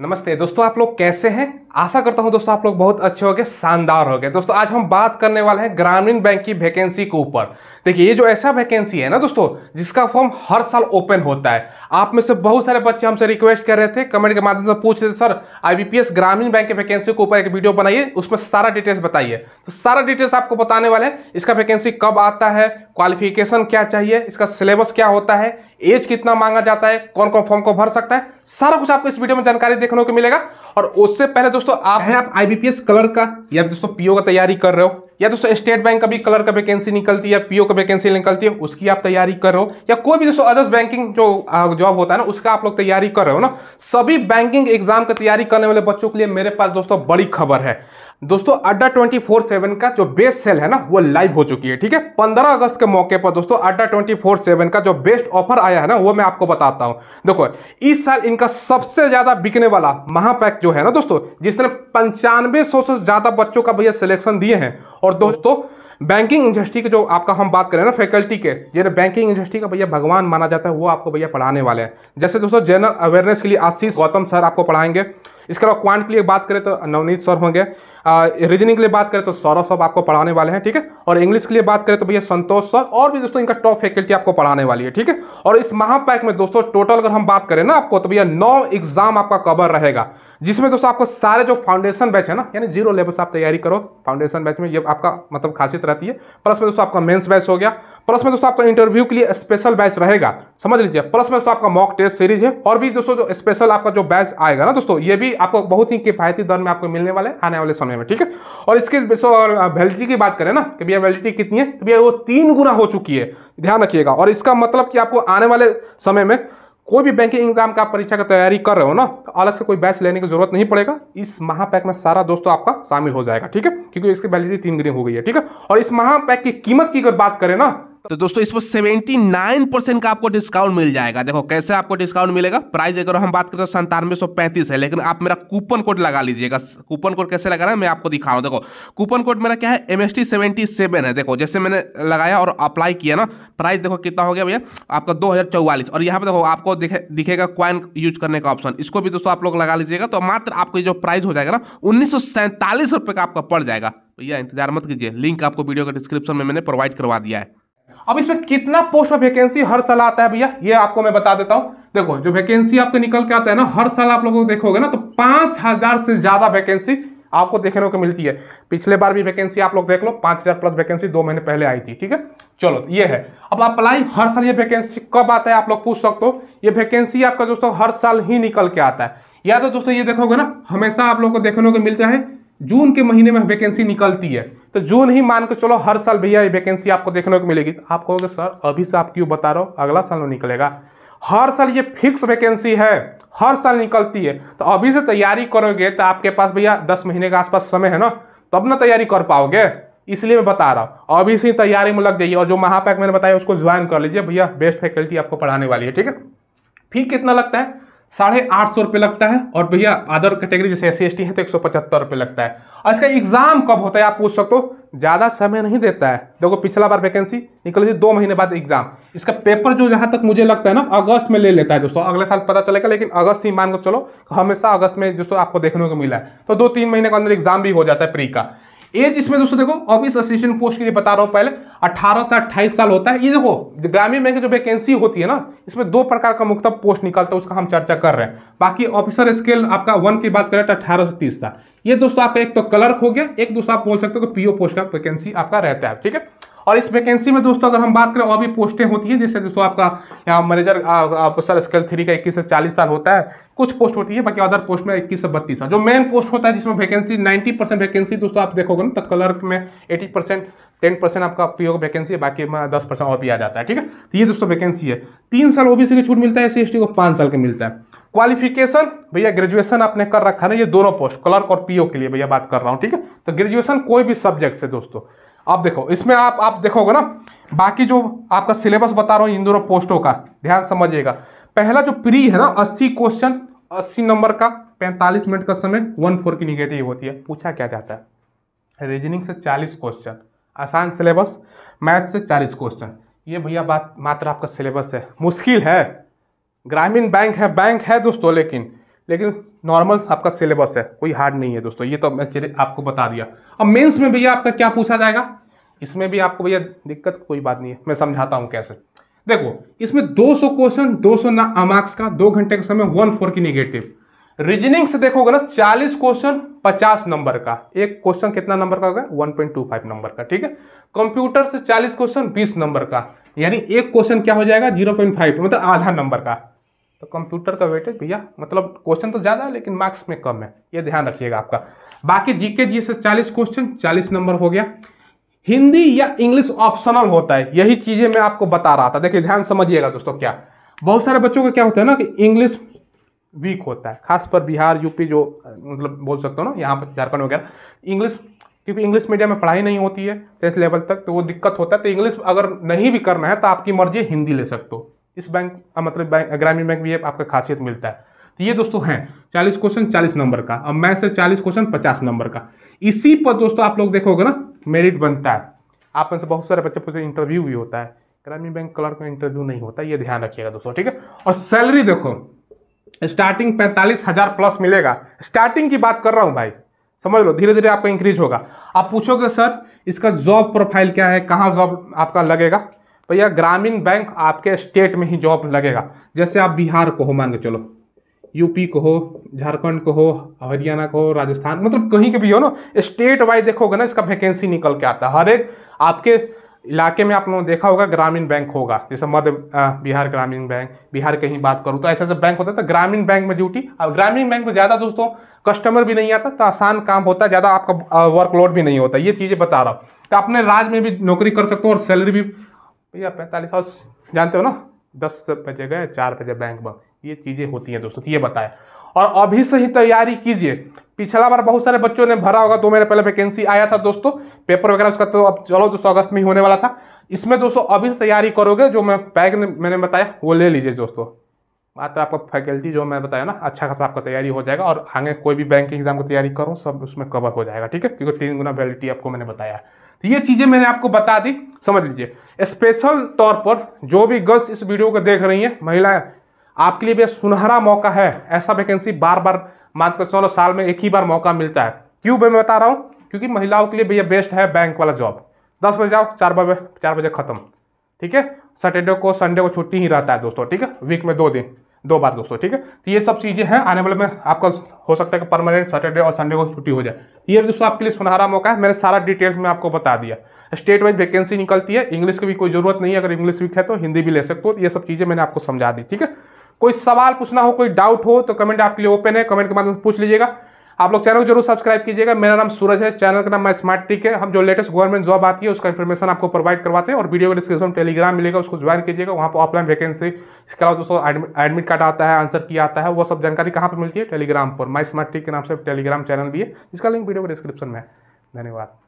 नमस्ते दोस्तों आप लोग कैसे हैं आशा करता हूं दोस्तों आप लोग बहुत अच्छे हो गए शानदार हो गए दोस्तों आज हम बात करने वाले हैं ग्रामीण बैंक की वैकेंसी के ऊपर देखिए ये जो ऐसा वैकेंसी है ना दोस्तों जिसका फॉर्म हर साल ओपन होता है आप में से बहुत सारे बच्चे हमसे रिक्वेस्ट कर रहे थे कमेंट के माध्यम से पूछ रहे थे सर आई ग्रामीण बैंक की वैकेंसी के ऊपर एक वीडियो बनाइए उसमें सारा डिटेल्स बताइए तो सारा डिटेल्स आपको बताने वाले हैं इसका वैकेंसी कब आता है क्वालिफिकेशन क्या चाहिए इसका सिलेबस क्या होता है एज कितना मांगा जाता है कौन कौन फॉर्म को भर सकता है सारा कुछ आपको इस वीडियो में जानकारी देखने को मिलेगा और उससे पहले दोस्तों आप हैं आप आईबीपीएस कलर का या दोस्तों पीओ का तैयारी कर रहे हो या दोस्तों स्टेट बैंक का भी कलर का वैकेंसी निकलती है पीओ का वैकेंसी निकलती है उसकी आप तैयारी कर रहे हो या कोई भी दोस्तों अदर्स बैंकिंग जो जॉब होता है ना उसका आप लोग तैयारी कर रहे हो ना सभी बैंकिंग एग्जाम का तैयारी करने वाले बच्चों के लिए मेरे पास दोस्तों बड़ी खबर है दोस्तों अड्डा ट्वेंटी फोर सेवन का जो बेस्ट सेल है ना वो लाइव हो चुकी है ठीक है पंद्रह अगस्त के मौके पर दोस्तों अड्डा ट्वेंटी फोर सेवन का जो बेस्ट ऑफर आया है ना वो मैं आपको बताता हूं देखो इस साल इनका सबसे ज्यादा बिकने वाला महापैक जो है ना दोस्तों जिसने पंचानवे सौ से ज़्यादा बच्चों का भैया सिलेक्शन दिए हैं और दोस्तों बैंकिंग इंडस्ट्री के जो आपका हम बात करें ना फैकल्टी के जिन्हें बैंकिंग इंडस्ट्री का भैया भगवान माना जाता है वो आपको भैया पढ़ाने वाले हैं जैसे दोस्तों जनरल अवेयरनेस के लिए आशीष गौतम सर आपको पढ़ाएंगे इसके अलावा क्वांट के लिए बात करें तो नवनीत सर होंगे रीजनिंग के लिए बात करें तो सौरभ सब आपको पढ़ाने वाले हैं ठीक है और इंग्लिश के लिए बात करें तो भैया संतोष सर और भी दोस्तों इनका टॉप फैकल्टी आपको पढ़ाने वाली है ठीक है और इस महापैक में दोस्तों टोटल अगर हम बात करें ना आपको तो भैया नौ एग्जाम आपका कवर रहेगा जिसमें दोस्तों आपको सारे जो फाउंडेशन बैच है ना यानी जीरो लेवल से आप तैयारी करो फाउंडेशन बैच में ये आपका मतलब खासियत रहती है प्लस में दोस्तों आपका मेन्स बैच हो गया प्लस में दोस्तों आपका इंटरव्यू के लिए स्पेशल बैच रहेगा समझ लीजिए प्लस में दोस्तों आपका मॉक टेस्ट सीरीज है और भी दोस्तों जो स्पेशल आपका जो बैच आएगा ना दोस्तों ये भी आपको बहुत ही किफायती दर में आपको मिलने वाले आने वाले समय में ठीक है और इसके वैलिडिटी की बात करें ना कि भैया वैलिडिटी कितनी है तो भैया वो तीन गुना हो चुकी है ध्यान रखिएगा और इसका मतलब कि आपको आने वाले समय में कोई भी बैंकिंग एग्जाम का परीक्षा का तैयारी कर रहे हो ना तो अलग से कोई बैच लेने की जरूरत नहीं पड़ेगा इस महापैक में सारा दोस्तों आपका शामिल हो जाएगा ठीक है क्योंकि इसकी वैलिडिटी तीन ग्रीन हो गई है ठीक है और इस महापैक की कीमत की अगर बात करें ना तो दोस्तों पर सेवेंटी नाइन परसेंट का आपको डिस्काउंट मिल जाएगा देखो कैसे आपको डिस्काउंट मिलेगा प्राइस अगर हम बात करते हैं संतानवे सौ पैंतीस है लेकिन आप मेरा कूपन कोड लगा लीजिएगा कूपन कोड कैसे लगा रहा है मैं आपको दिखा रहा हूँ देखो कूपन कोड मेरा क्या है M S T seventy seven है देखो जैसे मैंने लगाया और अप्लाई किया ना प्राइस देखो कितना हो गया भैया आपका दो हज़ार चौवालीस और यहाँ पर देखो आपको दिखेगा क्वाइन यूज करने का ऑप्शन इसको भी दोस्तों आप लोग लगा लीजिएगा तो मात्र आपको जो प्राइस हो जाएगा ना उन्नीस सौ सैंतालीस रुपये का आपका पड़ जाएगा भैया इंतजार मत कीजिए लिंक आपको वीडियो के डिस्क्रिप्शन में मैंने प्रोवाइड करवा दिया है अब इसमें कितना पोस्ट पर वैकेंसी हर साल आता है भैया ये आपको मैं बता देता हूँ देखो जो वैकेंसी आपके निकल के आता है ना हर साल आप लोगों को देखोगे ना तो पांच हज़ार से ज़्यादा वैकेंसी आपको देखने को मिलती है पिछले बार भी वैकेंसी आप लोग देख लो पांच हज़ार प्लस वैकेंसी दो महीने पहले आई थी ठीक है चलो ये है अब अप्लाई हर साल ये वैकेंसी कब आता है आप लोग पूछ सकते हो ये वैकेंसी आपका दोस्तों हर साल ही निकल के आता है या तो दोस्तों ये देखोगे ना हमेशा आप लोग को देखने को मिलता है जून के महीने में वैकेंसी निकलती है तो जून ही मान के चलो हर साल भैया ये वैकेंसी आपको देखने को मिलेगी तो आप कहोगे सर अभी से आप क्यों बता रहे हो अगला साल में निकलेगा हर साल ये फिक्स वैकेंसी है हर साल निकलती है तो अभी से तैयारी करोगे तो आपके पास भैया दस महीने के आसपास समय है ना तब तो ना तैयारी कर पाओगे इसलिए मैं बता रहा हूँ अभी से तैयारी में लग जाइए और जो महापैक मैंने बताया उसको ज्वाइन कर लीजिए भैया बेस्ट फैकल्टी आपको पढ़ाने वाली है ठीक है फी कितना लगता है साढ़े आठ सौ रुपये लगता है और भैया अदर कैटेगरी जैसे एस सी है तो एक सौ पचहत्तर रुपये लगता है और इसका एग्जाम कब होता है आप पूछ सकते हो ज़्यादा समय नहीं देता है देखो पिछला बार वैकेंसी निकली थी दो महीने बाद एग्जाम इसका पेपर जो जहाँ तक मुझे लगता है ना अगस्त में ले लेता है दोस्तों अगले साल पता चलेगा लेकिन अगस्त ही मान कर चलो हमेशा अगस्त में दोस्तों आपको देखने को मिला है तो दो तीन महीने के अंदर एग्जाम भी हो जाता है प्री का एज इसमें दोस्तों देखो ऑफिस असिस्टेंट पोस्ट के लिए बता रहा हूँ पहले 18 से 28 साल होता है ये देखो ग्रामीण बैंक जो वैकेंसी होती है ना इसमें दो प्रकार का मुख्य पोस्ट निकलता है उसका हम चर्चा कर रहे हैं बाकी ऑफिसर स्केल आपका वन की बात करें तो अठारह से तीस साल ये दोस्तों आपका एक तो क्लर्क हो गया एक दोस्तों आप बोल सकते हो कि पीओ पोस्ट का वैकेंसी आपका रहता है ठीक है और इस वैकेंसी में दोस्तों अगर हम बात करें और भी पोस्टें होती हैं जैसे दोस्तों आपका यहाँ मैनेजर आप सर स्केल थ्री का इक्कीस से चालीस साल होता है कुछ पोस्ट होती है बाकी अदर पोस्ट में इक्कीस से बत्तीस साल जो मेन पोस्ट होता है जिसमें वैकेंसी नाइन्टी परसेंट वैकेंसी दोस्तों आप देखोगे ना तो क्लर्क में एटी परसेंट टेन परसेंट आपका पी का वैकेंसी है बाकी दस परसेंट और भी आ जाता है ठीक है तो ये दोस्तों वैकेंसी है तीन साल ओबीसी की छूट मिलता है एस सी को पाँच साल का मिलता है क्वालिफिकेशन भैया ग्रेजुएशन आपने कर रखा है ना ये दोनों पोस्ट क्लर्क और पीओ के लिए भैया बात कर रहा हूँ ठीक है तो ग्रेजुएशन कोई भी सब्जेक्ट से दोस्तों अब देखो इसमें आप आप देखोगे ना बाकी जो आपका सिलेबस बता रहा हूँ इन दोनों पोस्टों का ध्यान समझिएगा पहला जो प्री है ना अस्सी क्वेश्चन अस्सी नंबर का पैंतालीस मिनट का समय वन फोर की निगेटिव होती है पूछा क्या जाता है रीजनिंग से चालीस क्वेश्चन आसान सिलेबस मैथ से चालीस क्वेश्चन ये भैया बात मात्र आपका सिलेबस है मुश्किल है ग्रामीण बैंक है बैंक है दोस्तों लेकिन लेकिन नॉर्मल आपका सिलेबस है कोई हार्ड नहीं है दोस्तों ये तो मैं आपको बता दिया अब मेंस में भैया आपका क्या पूछा जाएगा इसमें भी आपको भैया दिक्कत कोई बात नहीं है मैं समझाता हूँ कैसे देखो इसमें 200 क्वेश्चन दो सौ मार्क्स का दो घंटे का समय वन फोर की निगेटिव रीजनिंग से देखोगे ना चालीस क्वेश्चन पचास नंबर का एक क्वेश्चन कितना नंबर का होगा फाइव नंबर का ठीक है कंप्यूटर से चालीस क्वेश्चन बीस नंबर का यानी एक क्वेश्चन क्या हो जाएगा फाइव मतलब आधा नंबर का तो कंप्यूटर का वेटेज भैया मतलब क्वेश्चन तो ज़्यादा है लेकिन मार्क्स में कम है ये ध्यान रखिएगा आपका बाकी जीके जी से चालीस क्वेश्चन चालीस नंबर हो गया हिंदी या इंग्लिश ऑप्शनल होता है यही चीज़ें मैं आपको बता रहा था देखिए ध्यान समझिएगा दोस्तों क्या बहुत सारे बच्चों का क्या होता है ना कि इंग्लिश वीक होता है खासकर बिहार यूपी जो मतलब बोल सकते हो ना यहाँ पर झारखंड वगैरह इंग्लिश क्योंकि इंग्लिश मीडियम में पढ़ाई नहीं होती है टेंथ लेवल तक तो वो दिक्कत होता है तो इंग्लिश अगर नहीं भी करना है तो आपकी मर्जी हिंदी ले सकते हो इस बैंक मतलब बैंक ग्रामीण बैंक भी है आपका खासियत मिलता है तो ये दोस्तों हैं चालीस क्वेश्चन चालीस नंबर का और मैथ से चालीस क्वेश्चन पचास नंबर का इसी पर दोस्तों आप लोग देखोगे ना मेरिट बनता है आप में से बहुत सारे बच्चे पूछे इंटरव्यू भी होता है ग्रामीण बैंक क्लर्क में इंटरव्यू नहीं होता ये ध्यान रखिएगा दोस्तों ठीक है और सैलरी देखो स्टार्टिंग पैंतालीस हज़ार प्लस मिलेगा स्टार्टिंग की बात कर रहा हूँ भाई समझ लो धीरे धीरे आपका इंक्रीज होगा आप पूछोगे सर इसका जॉब प्रोफाइल क्या है कहाँ जॉब आपका लगेगा तो यह ग्रामीण बैंक आपके स्टेट में ही जॉब लगेगा जैसे आप बिहार को हो मान के चलो यूपी को हो झारखंड को हो हरियाणा को हो राजस्थान मतलब कहीं के भी हो ना स्टेट वाइज देखोगे ना इसका वैकेंसी निकल के आता है हर एक आपके इलाके में आप लोगों ने देखा होगा ग्रामीण बैंक होगा जैसे मध्य बिहार ग्रामीण बैंक बिहार के ही बात करूँ तो ऐसे ऐसे बैंक होता है तो ग्रामीण बैंक में ड्यूटी अब ग्रामीण बैंक में ज़्यादा दोस्तों कस्टमर भी नहीं आता तो आसान काम होता है ज़्यादा आपका वर्कलोड भी नहीं होता ये चीज़ें बता रहा हूँ तो अपने राज्य में भी नौकरी कर सकते हो और सैलरी भी भैया पैंतालीस और जानते हो ना दस बजे गए चार बजे बैंक बंद ये चीज़ें होती हैं दोस्तों तो ये बताया और अभी से ही तैयारी कीजिए पिछला बार बहुत सारे बच्चों ने भरा होगा दो महीने पहले वैकेंसी आया था दोस्तों पेपर वगैरह उसका तो अब चलो दोस्तों अगस्त में ही होने वाला था इसमें दोस्तों अभी से तैयारी करोगे जो मैं बैग ने मैंने बताया वो ले लीजिए दोस्तों मात्र तो आपका फैकल्टी जो मैं बताया ना अच्छा खासा आपका तैयारी हो जाएगा और आगे कोई भी बैंक एग्जाम की तैयारी करो सब उसमें कवर हो जाएगा ठीक है क्योंकि तीन गुना वैलिटी आपको मैंने बताया तो ये चीज़ें मैंने आपको बता दी समझ लीजिए स्पेशल तौर पर जो भी गर्ल्स इस वीडियो को देख रही हैं महिलाएं आपके लिए भी सुनहरा मौका है ऐसा वैकेंसी बार बार मानकर चलो साल में एक ही बार मौका मिलता है क्यों मैं बता रहा हूँ क्योंकि महिलाओं के लिए भैया बेस्ट है बैंक वाला जॉब दस बजे जाओ चार बजे चार बजे खत्म ठीक है सैटरडे को संडे को छुट्टी ही रहता है दोस्तों ठीक है वीक में दो दिन दो बार दोस्तों ठीक है तो ये सब चीज़ें हैं आने वाले में आपका हो सकता है कि परमानेंट सैटरडे और संडे को छुट्टी हो जाए ये दोस्तों आपके लिए सुनहरा मौका है मैंने सारा डिटेल्स में आपको बता दिया स्टेट वाइज वैकेंसी निकलती है इंग्लिश की भी कोई जरूरत नहीं है अगर इंग्लिश वीक है तो हिंदी भी ले सकते हो तो ये सब चीज़ें मैंने आपको समझा दी ठीक है कोई सवाल पूछना हो कोई डाउट हो तो कमेंट आपके लिए ओपन है कमेंट के माध्यम से पूछ लीजिएगा आप लोग चैनल को जरूर सब्सक्राइब कीजिएगा मेरा नाम सूरज है चैनल का नाम माई स्मार्ट टिक है हम जो लेटेस्ट गवर्नमेंट जॉब आती है उसका इन्फॉर्मेशन आपको प्रोवाइड करवाते हैं और वीडियो का डिस्क्रिप्शन टेलीग्राम मिलेगा उसको ज्वाइन कीजिएगा वहाँ पर ऑफलाइन वैकेंसी इसके अलावा दोस्तों एडमिट कार्ड आता है आंसर की आता है वो सब जानकारी कहाँ पर मिलती है टेलीग्राम पर माई स्मार्ट टिक के नाम से टेलीग्राम चैनल भी है जिसका लिंक वीडियो के डिस्क्रिप्शन में है धन्यवाद